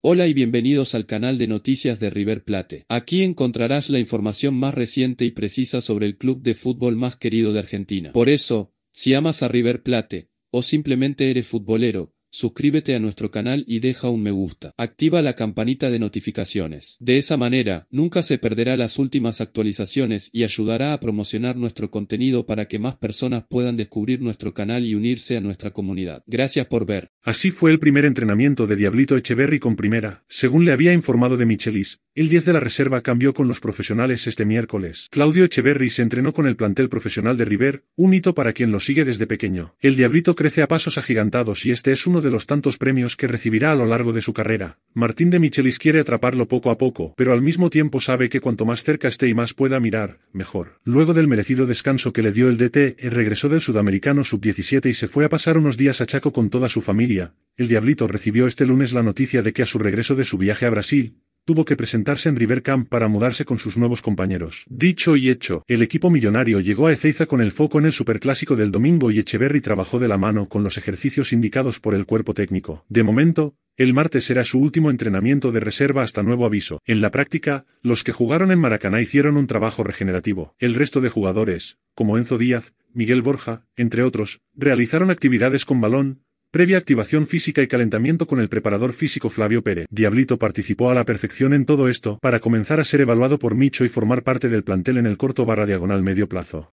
Hola y bienvenidos al canal de noticias de River Plate. Aquí encontrarás la información más reciente y precisa sobre el club de fútbol más querido de Argentina. Por eso, si amas a River Plate, o simplemente eres futbolero, suscríbete a nuestro canal y deja un me gusta. Activa la campanita de notificaciones. De esa manera, nunca se perderá las últimas actualizaciones y ayudará a promocionar nuestro contenido para que más personas puedan descubrir nuestro canal y unirse a nuestra comunidad. Gracias por ver. Así fue el primer entrenamiento de Diablito Echeverry con primera. Según le había informado de Michelis, el 10 de la reserva cambió con los profesionales este miércoles. Claudio Echeverry se entrenó con el plantel profesional de River, un hito para quien lo sigue desde pequeño. El Diablito crece a pasos agigantados y este es uno de los tantos premios que recibirá a lo largo de su carrera. Martín de Michelis quiere atraparlo poco a poco, pero al mismo tiempo sabe que cuanto más cerca esté y más pueda mirar, mejor. Luego del merecido descanso que le dio el DT, regresó del sudamericano sub-17 y se fue a pasar unos días a Chaco con toda su familia. El Diablito recibió este lunes la noticia de que a su regreso de su viaje a Brasil, tuvo que presentarse en River Camp para mudarse con sus nuevos compañeros. Dicho y hecho, el equipo millonario llegó a Ezeiza con el foco en el superclásico del domingo y Echeverry trabajó de la mano con los ejercicios indicados por el cuerpo técnico. De momento, el martes será su último entrenamiento de reserva hasta nuevo aviso. En la práctica, los que jugaron en Maracaná hicieron un trabajo regenerativo. El resto de jugadores, como Enzo Díaz, Miguel Borja, entre otros, realizaron actividades con balón, Previa activación física y calentamiento con el preparador físico Flavio Pérez. Diablito participó a la perfección en todo esto para comenzar a ser evaluado por Micho y formar parte del plantel en el corto barra diagonal medio plazo.